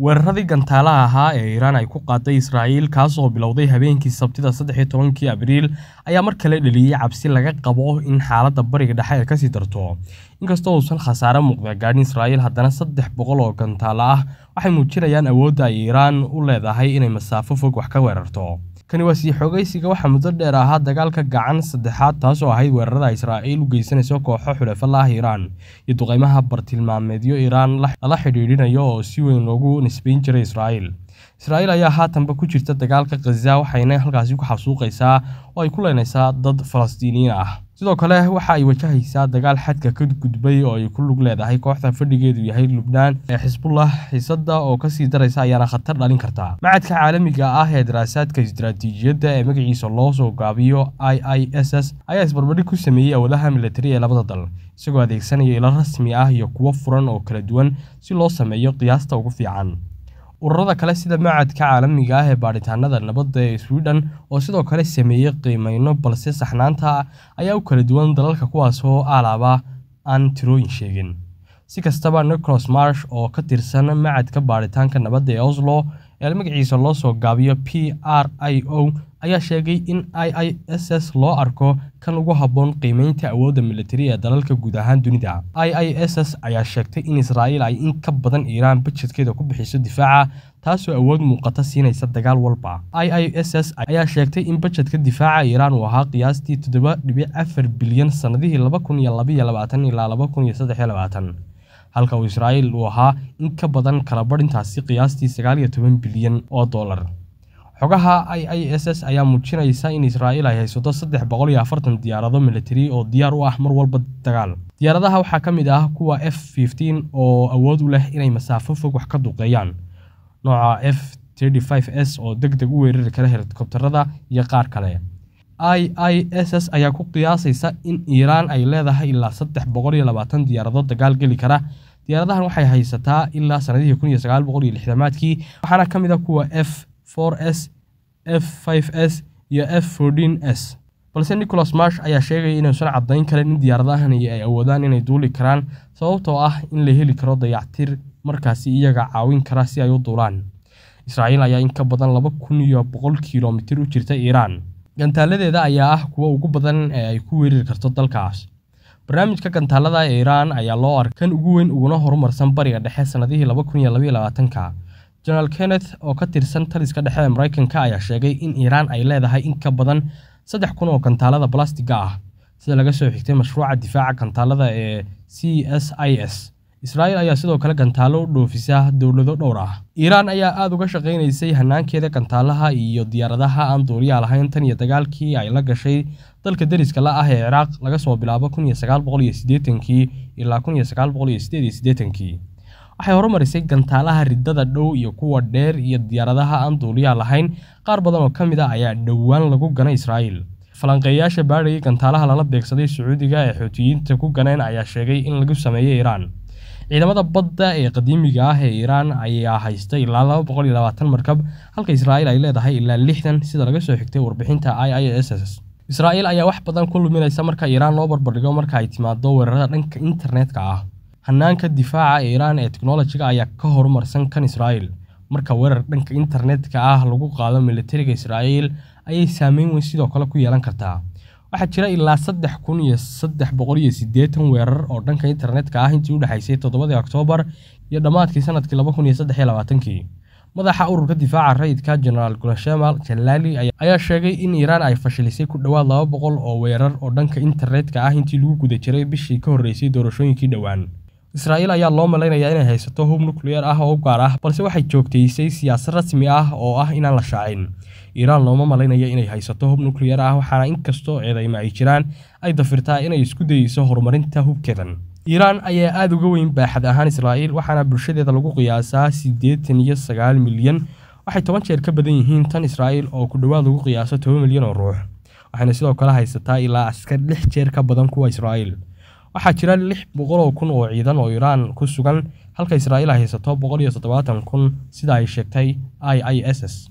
weeraradii gantaalaha ahaa ee iiraan ay ku qaaday israa'iil kaasoo bilowday habeenkii sabtida saddexiyo tobankii abriil ayaa mar kale dheliyey cabsi laga qabo in xaaladda bariga dhexe ay kasii darto inkastoo uusan khasaare muuqda gaadhin israa'iil haddana saddex boqol oo gantaalo ah waxay muujinayaan awoodda ay iiraan u leedahay inay masaafo fog wax ka weerarto kani waa sii xoogaysiga waxaa muddo dheer ahaa dagaalka gacan saddexaad taasoo ahayd weerarada israa'iil u geysanayso kooxo xulafalaah iiraan iyo duqeymaha bartilmaameedyo iiraan lala xidhiidhinayo oo si weyn loogu nisbayn jiray israa'iil israa'iil ayaa haatanba ku jirta dagaalka khaza waxayna halkaasi ku xasuuqaysaa oo ay ku leynaysaa dad falastiiniyiin ah sidoo kale waxa ay wajahaysaa dagaal xadka ka gudbay oo ay ku lug leedahay kooxda fadhigeedu yahay lubnaan ee xisbullah xiisada oo kasii daraysa ayaana khatar dhalin kartaa macadka caalamiga ah ee daraasaadka istaraatiijiyadda ee magaciisa loo soo gaabiyo i i s s ayaa isbarbadhig ku sameeyey awoodaha milatari ee labada dal isagoo adeegsanaya ilo rasmi ah iyo kuwo furan oo kala duwan si loo sameeyo qiyaasta ugu fiican ururada kale sida macadka caalamiga ah ee baadhitaanada nabadda ee swidhen oo sidoo kale sameeyey qiimeyno balse saxnaanta ayaa u kala duwan dalalka kuwaas oo alaaba aan tirooyin sheegin si kastaba nicholas marsh oo ka tirsan macadka baadhitaanka nabadda ee oslo ee magaciisa loo soo gaabiyo p r i o ayaa sheegay in i i s s loo arko kan ugu habboon qiimeynta awoodda milatari ee dalalka guud ahaan dunida i i s s ayaa sheegtay in israa'iil ay in ka badan iiraan bajedkeeda ku bixiso difaaca taasoo awood muuqata siinaysa dagaal walba i i ss ayaa sheegtay in bajedka difaaca iiraan uu ahaa qiyaastii toddoba dhibic afar bilyan sannadihii laba kun iyo labaiyo labaatan ilaa laba kun iyo saddex iyo labaatan halka uu israa'iil uu ahaa in ka badan kala qiyaastii sagaal iyo toban bilyan oo dollar xogaha i i s s ayaa muujinaysa in israa'iil ay haysato saddex boqol iyo afartan diyaarado militari oo diyaar u ah mar walba dagaal diyaaradaha waxaa ka mid ah kuwa f fifteen oo awood u leh inay masaafo fog wax ka duqeeyaan nooca f s oo deg deg u weerari kara helikobtarada iyo qaar kale i i s s ayaa ku qiyaasaysa in iiraan ay leedahay ilaa saddex boqol iyo labaatan diyaarado dagaal geli kara diyaaradahan waxay haysataa ilaa sanadihii kun iyo sagaal boqol iyo lixdamaadkii waxaana ka mid a ah kuwa f 4s f 5s iyo f 14s balse nicholas marsh ayaa sheegaya inuusan caddayn karin in diyaaradahani ay awoodaan inay duuli karaan sababtoo ah in la heli karo dayactir markaasi iyaga caawin kara si ay u duulaan israa'iil ayaa in ka badan laba kun iyo boqol kilomitir u jirta iiraan gantaaladeeda ayaa ah kuwa ugu badan ee ay ku weerari karto dalkaas barnaamijka gantaalada ee iiraan ayaa loo arkan ugu weyn uguna horumarsan bariga dhexe sannadihii laba kun iyo labayo labaatanka jenaraal kenneth oo ka tirsan taliska dhexe ee maraykanka ayaa sheegay in iiraan ay leedahay in ka badan saddex kun oo gantaalada balastiga ah sida laga soo xigtay mashruuca difaaca gantaalada ee c s i s israa'il ayaa sidoo kale kantaallo u dhoofisa dowlado dhowr ah iiraan ayaa aada uga shaqaynaysay hanaankeeda gantaalaha iyo diyaaradaha aan duuriyaa lahayn tan iyo dagaalkii ay la gashay dalka deriska la ah ee ciraaq laga soo bilaabo kun iyo sagaal boqol iyo siddeetankii ilaa kun iyo sagaal boqol iyo siddeed iyo siddeetankii waxay horumarisay gantaalaha ridada dhow iyo kuwa dheer iyo diyaaradaha aan duuliyaha lahayn qaar badan oo ka mid ah ayaa dhowaan lagu ganay israa'iil falanqeeyayaasha baadhayay gantaalaha lala beegsaday sacuudiga ee xoutiyiinta ku ganeen ayaa sheegay in lagu sameeyey iiraan ciidamada badda ee qadiimiga ah ee iiraan ayaa haysta ilaa laba boqol iyo labaatan markab halka israa'iil ay leedahay ilaa lixdan sida laga soo xigtay warbixinta i i s s israa'iil ayaa wax badan ku luminaysa marka iiraan loo barbardhigo marka ay timaado weerarada dhanka internetka ah Hanaanka difaaca iiraan ee tiknoolajiga ayaa ka horumarsan kan Israa'iil marka weerar dhanka internetka ah lagu qaado milatariga Israa'iil ayay saameyn weyn sidoo kale ku yeelan kartaa. Waxaa jira ilaa saddex kun iyo saddex boqol iyo sideetan weerar oo dhanka internetka ah intii u dhexeysay todobadii Oktoobar iyo dhammaadkii sanadkii laba kun iyo saddex iyo labaatanki. Madaxa ururka difaaca rayidka jeneraal Guleshema Jalali ayaa sheegay in Iiraan ay fashilisay ku dhowaad laba boqol oo weerar oo dhanka internetka ah intii lagu guda jiray bishii ka horreysay doorashooyinkii dhowaan israa'iil ayaa loo malaynayaa inay haysato hub nukliyeer ah oo u gaar ah balse waxay joogtaysay siyaasad rasmi ah oo ah inaan la shaacin iiraan looma malaynaya inay haysato hub nukliyeer ah waxaana inkastoo eedayma ay jiraan ay dafirtaa inay isku dayeyso horumarinta hubkeedan iiraan ayaa aada uga weyn baaxad ahaan israa'iil waxaana bulshadeeda lagu qiyaasaa siddeetan iyo sagaal milyan waxay toban jeer ka badan yihiin tan israa'iil oo ku dhowaad lagu qiyaaso toban milyan oo ruux waxayna sidoo kale haysataa ilaa askar lix jeer ka badan kuwa israa'iil waxaa jira lix boqoloo kun oo ciidan oo iiraan ku sugan halka israa'iil haysato boqol iyo toddobaatan kun sida ay sheegtay i i s s